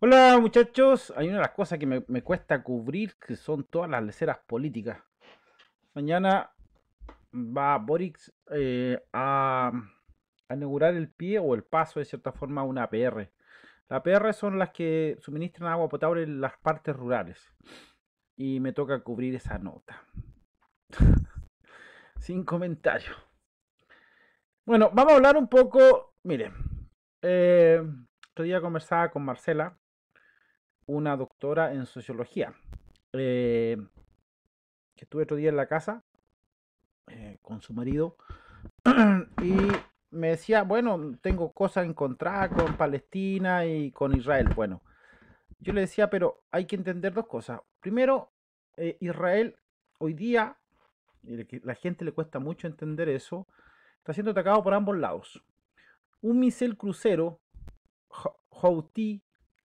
Hola muchachos, hay una de las cosas que me, cuesta cubrir que son todas las leceras políticas. Mañana va Boric eh, a, inaugurar el pie o el paso de cierta forma a una PR. Las PR son las que suministran agua potable en las partes rurales. Y me toca cubrir esa nota. Sin comentario. Bueno, vamos a hablar un poco. Miren, eh, otro día conversaba con Marcela, una doctora en sociología, que eh, estuve otro día en la casa eh, con su marido y me decía, bueno, tengo cosas encontradas con Palestina y con Israel. Bueno, yo le decía, pero hay que entender dos cosas. Primero, eh, Israel hoy día, y la gente le cuesta mucho entender eso, está siendo atacado por ambos lados. Un misil crucero Houthi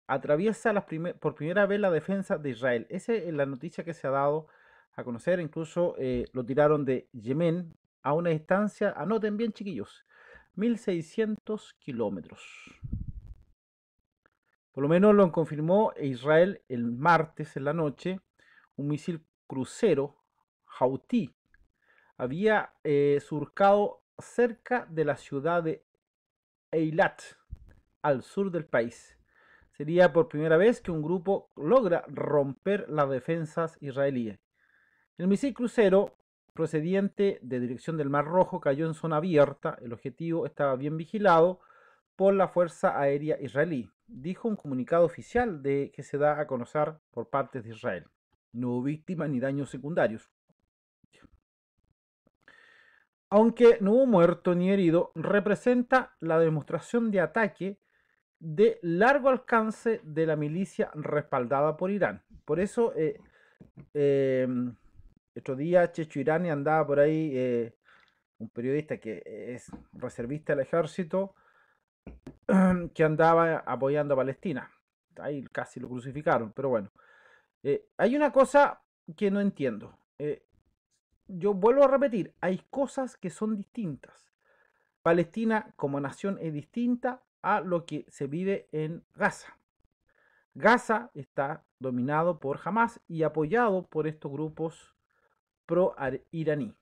atraviesa por primera vez la defensa de Israel. Esa es la noticia que se ha dado a conocer, incluso eh, lo tiraron de Yemen a una distancia, anoten bien chiquillos, 1600 kilómetros. Por lo menos lo confirmó Israel el martes en la noche, un misil crucero, Houthi, había eh, surcado cerca de la ciudad de Eilat, al sur del país Sería por primera vez que un grupo logra romper las defensas israelíes. El misil crucero procediente de dirección del Mar Rojo cayó en zona abierta. El objetivo estaba bien vigilado por la Fuerza Aérea Israelí, dijo un comunicado oficial de que se da a conocer por parte de Israel. No hubo víctimas ni daños secundarios. Aunque no hubo muerto ni herido, representa la demostración de ataque de largo alcance de la milicia respaldada por Irán. Por eso, eh, eh otro día Checho Irán andaba por ahí, eh, un periodista que es reservista del ejército, que andaba apoyando a Palestina. Ahí casi lo crucificaron, pero bueno. Eh, hay una cosa que no entiendo. yo vuelvo a repetir, hay cosas que son distintas. Palestina como nación es distinta, a lo que se vive en Gaza. Gaza está dominado por Hamas y apoyado por estos grupos pro-iraní.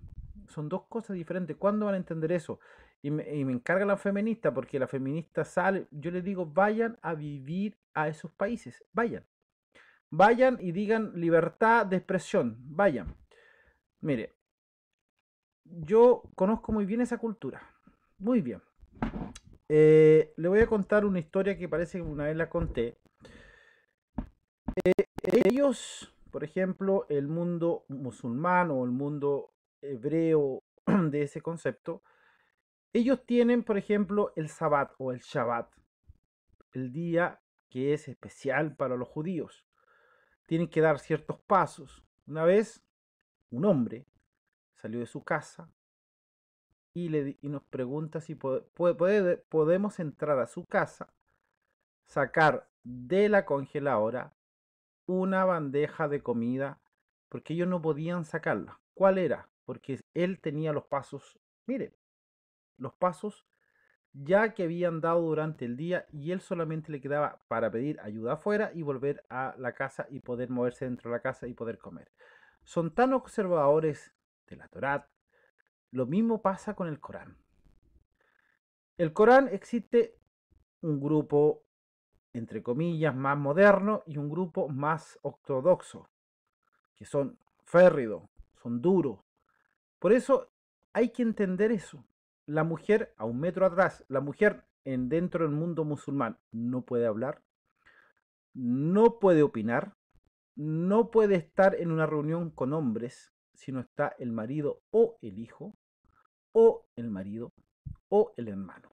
Son dos cosas diferentes. ¿Cuándo van a entender eso? Y me, encarga la feminista porque la feminista sale, yo le digo, vayan a vivir a esos países, vayan. Vayan y digan libertad de expresión, vayan. Mire, yo conozco muy bien esa cultura, muy bien. Eh, le voy a contar una historia que parece que una vez la conté. Eh, ellos, por ejemplo, el mundo musulmán o el mundo hebreo de ese concepto, ellos tienen, por ejemplo, el Sabbat o el Shabbat, el día que es especial para los judíos. Tienen que dar ciertos pasos. Una vez, un hombre salió de su casa, y, nos pregunta si podemos entrar a su casa, sacar de la congeladora una bandeja de comida, porque ellos no podían sacarla. ¿Cuál era? Porque él tenía los pasos, miren, los pasos ya que habían dado durante el día y él solamente le quedaba para pedir ayuda afuera y volver a la casa y poder moverse dentro de la casa y poder comer. Son tan observadores de la Torá, lo mismo pasa con el Corán. El Corán existe un grupo, entre comillas, más moderno y un grupo más ortodoxo, que son férridos, son duros. Por eso hay que entender eso. La mujer, a un metro atrás, la mujer en dentro del mundo musulmán no puede hablar, no puede opinar, no puede estar en una reunión con hombres si no está el marido o el hijo, o el marido o el hermano.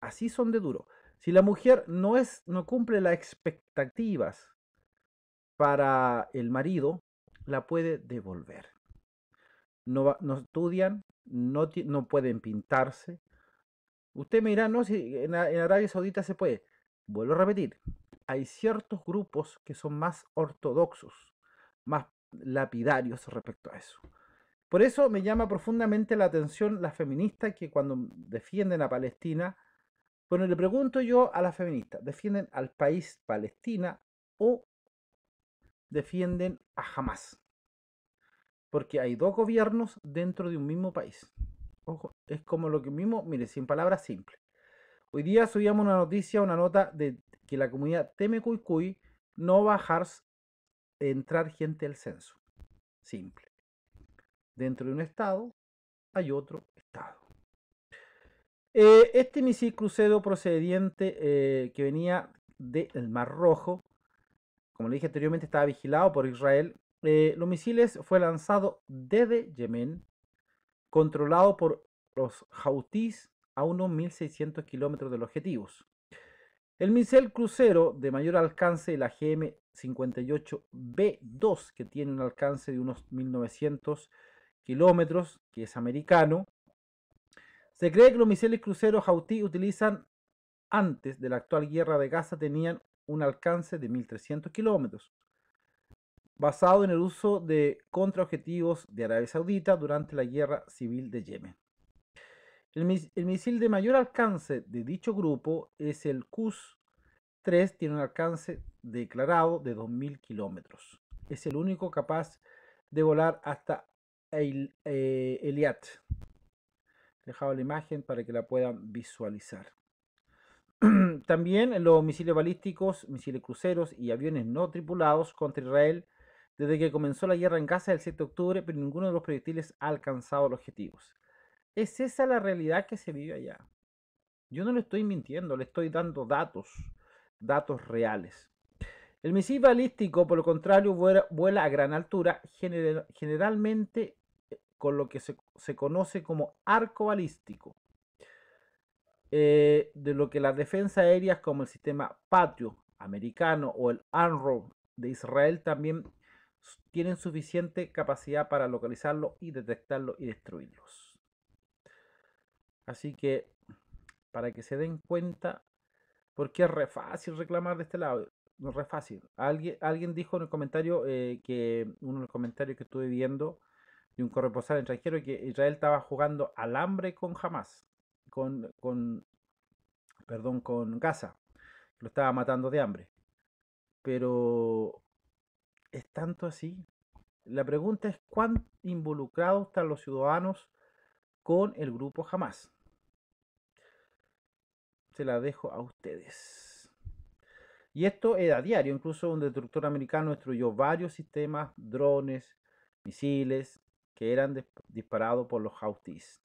Así son de duro. Si la mujer no es no cumple las expectativas para el marido, la puede devolver. No, estudian, no, no pueden pintarse. Usted me dirá, no, si en Arabia Saudita se puede. Vuelvo a repetir, hay ciertos grupos que son más ortodoxos, más lapidarios respecto a eso. Por eso me llama profundamente la atención las feministas que cuando defienden a Palestina, bueno, le pregunto yo a las feministas, ¿defienden al país Palestina o defienden a Hamas? Porque hay dos gobiernos dentro de un mismo país. Ojo, es como lo que mismo, mire, sin palabras simples. Hoy día subíamos una noticia, una nota de que la comunidad teme cuy no va a dejar entrar gente al censo. Simple. Dentro de un estado hay otro estado. Eh, este misil crucero procedente eh, que venía del Mar Rojo, como le dije anteriormente, estaba vigilado por Israel. Eh, los misiles fue lanzado desde Yemen, controlado por los Houthis a unos 1.600 kilómetros de los objetivos. El misil crucero de mayor alcance, la GM-58B2, que tiene un alcance de unos 1900 kilómetros, kilómetros, que es americano. Se cree que los misiles cruceros Houthi utilizan antes de la actual guerra de Gaza tenían un alcance de 1.300 kilómetros, basado en el uso de contraobjetivos de Arabia Saudita durante la guerra civil de Yemen. El, misil de mayor alcance de dicho grupo es el Qus-3, tiene un alcance declarado de 2.000 kilómetros. Es el único capaz de volar hasta eh, Eliat. Dejado la imagen para que la puedan visualizar. También los misiles balísticos, misiles cruceros y aviones no tripulados contra Israel desde que comenzó la guerra en Gaza el 7 de octubre, pero ninguno de los proyectiles ha alcanzado los objetivos. Es esa la realidad que se vive allá. Yo no le estoy mintiendo, le estoy dando datos, datos reales. El misil balístico, por lo contrario, vuela, a gran altura, generalmente con lo que se, conoce como arco balístico, eh, de lo que las defensas aéreas como el sistema Patio americano o el ANRO de Israel también tienen suficiente capacidad para localizarlo y detectarlo y destruirlos. Así que, para que se den cuenta, porque es re fácil reclamar de este lado, no es re fácil. Alguien, alguien dijo en el comentario eh, que, uno de los comentarios que estuve viendo, de un corresponsal extranjero que Israel estaba jugando al hambre con Hamas, con, perdón, con Gaza, lo estaba matando de hambre. Pero es tanto así. La pregunta es cuán involucrados están los ciudadanos con el grupo Hamas. Se la dejo a ustedes. Y esto era diario, incluso un destructor americano destruyó varios sistemas, drones, misiles, que eran disparados por los Houthis.